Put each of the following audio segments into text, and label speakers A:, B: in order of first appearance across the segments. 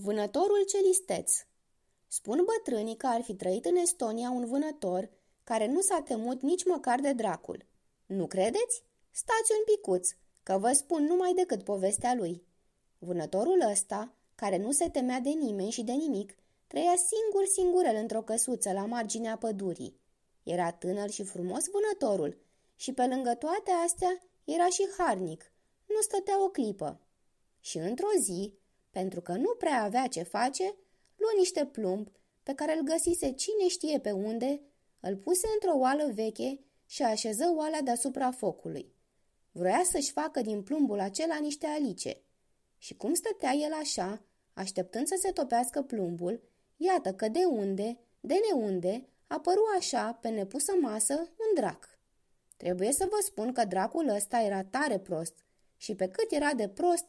A: Vânătorul cel isteț Spun bătrânii că ar fi trăit în Estonia un vânător care nu s-a temut nici măcar de dracul. Nu credeți? Stați un picuț, că vă spun numai decât povestea lui. Vânătorul ăsta, care nu se temea de nimeni și de nimic, trăia singur singurel într-o căsuță la marginea pădurii. Era tânăr și frumos vânătorul și pe lângă toate astea era și harnic. Nu stătea o clipă. Și într-o zi, pentru că nu prea avea ce face, luă niște plumb pe care îl găsise cine știe pe unde, îl puse într-o oală veche și așeză oala deasupra focului. Vroia să-și facă din plumbul acela niște alice. Și cum stătea el așa, așteptând să se topească plumbul, iată că de unde, de neunde, apăru așa, pe nepusă masă, un drac. Trebuie să vă spun că dracul ăsta era tare prost și pe cât era de prost,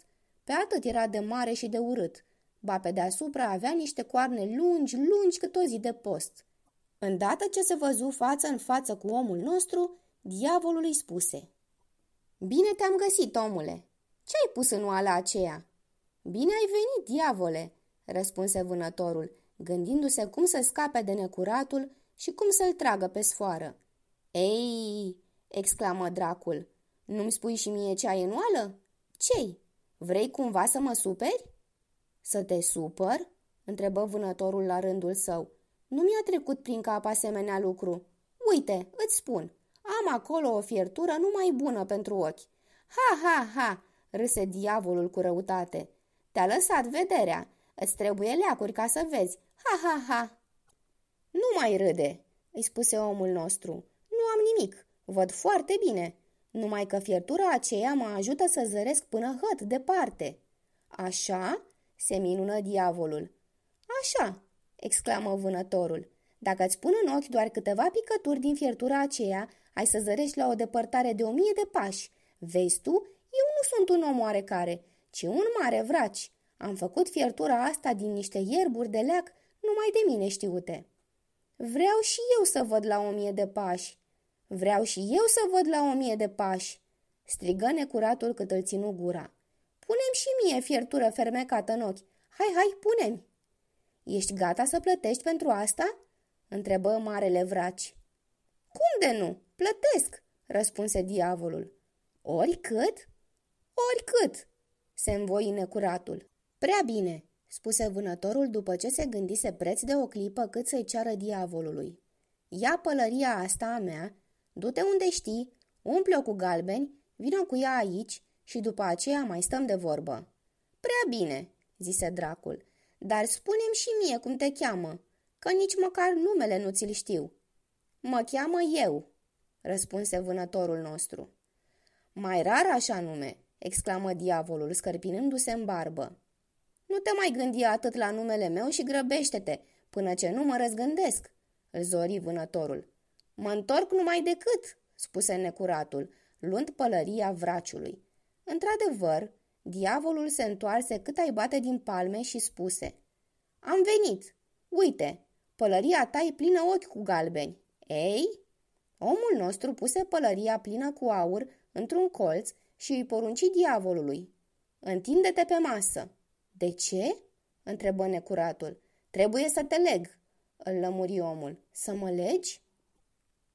A: pe atât era de mare și de urât. Ba pe deasupra avea niște coarne lungi, lungi cât o zi de post. Îndată ce se văzu față în față cu omul nostru, diavolul îi spuse. Bine te-am găsit, omule! Ce ai pus în oala aceea?" Bine ai venit, diavole!" răspunse vânătorul, gândindu-se cum să scape de necuratul și cum să-l tragă pe sfoară. Ei!" exclamă dracul. Nu-mi spui și mie ce ai în oală? Cei? Vrei cumva să mă superi? Să te supăr? întrebă vânătorul la rândul său. Nu mi-a trecut prin cap asemenea lucru. Uite, îți spun, am acolo o fiertură numai bună pentru ochi. Ha, ha, ha, râse diavolul cu răutate. Te-a lăsat vederea. Îți trebuie leacuri ca să vezi. Ha, ha, ha. Nu mai râde, îi spuse omul nostru. Nu am nimic. Văd foarte bine. Numai că fiertura aceea mă ajută să zăresc până hăt, departe. Așa? se minună diavolul. Așa, exclamă vânătorul. Dacă îți pun în ochi doar câteva picături din fiertura aceea, ai să zărești la o depărtare de o mie de pași. Vezi tu, eu nu sunt un om oarecare, ci un mare vraci. Am făcut fiertura asta din niște ierburi de leac numai de mine știute. Vreau și eu să văd la o mie de pași, Vreau și eu să văd la o mie de pași!" strigă necuratul cât îl ținu gura. Punem și mie fiertură fermecată în ochi. Hai, hai, punem! Ești gata să plătești pentru asta?" întrebă marele vraci. Cum de nu? Plătesc!" răspunse diavolul. Oricât? Oricât!" se învoi necuratul. Prea bine!" spuse vânătorul după ce se gândise preț de o clipă cât să-i ceară diavolului. Ia pălăria asta a mea Du-te unde știi, umple-o cu galbeni, vină cu ea aici și după aceea mai stăm de vorbă. Prea bine, zise dracul, dar spune-mi și mie cum te cheamă, că nici măcar numele nu ți-l știu. Mă cheamă eu, răspunse vânătorul nostru. Mai rar așa nume, exclamă diavolul, scărpinându-se în barbă. Nu te mai gândi atât la numele meu și grăbește-te, până ce nu mă răzgândesc, îl zori vânătorul. Mă întorc numai decât, spuse necuratul, luând pălăria vraciului. Într-adevăr, diavolul se întoarse cât ai bate din palme și spuse Am venit! Uite, pălăria ta e plină ochi cu galbeni. Ei? Omul nostru puse pălăria plină cu aur într-un colț și îi porunci diavolului. Întinde-te pe masă. De ce? întrebă necuratul. Trebuie să te leg, îl lămuri omul. Să mă legi?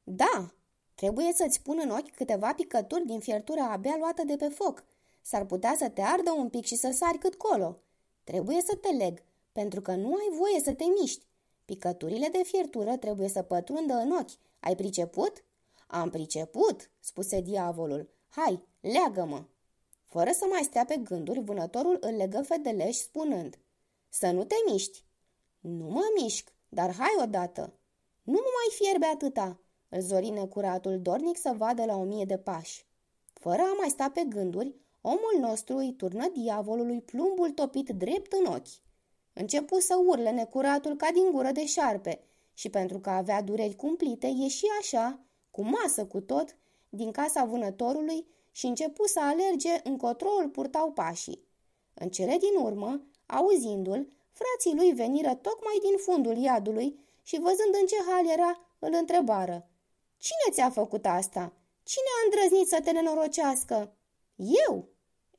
A: Da, trebuie să-ți pun în ochi câteva picături din fiertura abia luată de pe foc. S-ar putea să te ardă un pic și să sari cât colo. Trebuie să te leg, pentru că nu ai voie să te miști. Picăturile de fiertură trebuie să pătrundă în ochi. Ai priceput? Am priceput, spuse diavolul. Hai, leagă-mă! Fără să mai stea pe gânduri, vânătorul îl legă fedeleș spunând Să nu te miști! Nu mă mișc, dar hai odată! Nu mă mai fierbe atâta! Îl zori necuratul dornic să vadă la o mie de pași. Fără a mai sta pe gânduri, omul nostru îi turnă diavolului plumbul topit drept în ochi. Începu să urle necuratul ca din gură de șarpe și pentru că avea dureri cumplite, ieși așa, cu masă cu tot, din casa vânătorului și începu să alerge încotro îl purtau pașii. În cele din urmă, auzindu-l, frații lui veniră tocmai din fundul iadului și văzând în ce hal era, îl întrebară. Cine ți-a făcut asta? Cine a îndrăznit să te nenorocească? Eu?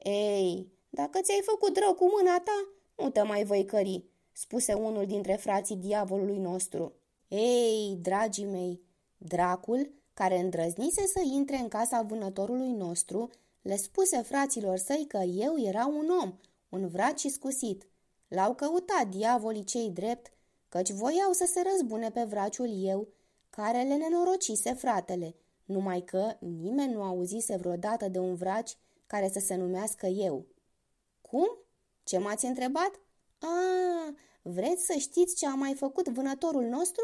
A: Ei, dacă ți-ai făcut rău cu mâna ta, nu te mai voi cări, spuse unul dintre frații diavolului nostru. Ei, dragii mei, dracul, care îndrăznise să intre în casa vânătorului nostru, le spuse fraților săi că eu era un om, un vrat și scusit. L-au căutat diavolii cei drept, căci voiau să se răzbune pe vraciul eu care le nenorocise fratele, numai că nimeni nu auzise vreodată de un vraci care să se numească eu. Cum? Ce m-ați întrebat? A, vreți să știți ce a mai făcut vânătorul nostru?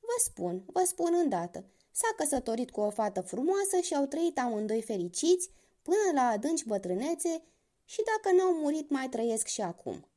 A: Vă spun, vă spun îndată. S-a căsătorit cu o fată frumoasă și au trăit amândoi fericiți până la adânci bătrânețe și dacă n-au murit mai trăiesc și acum.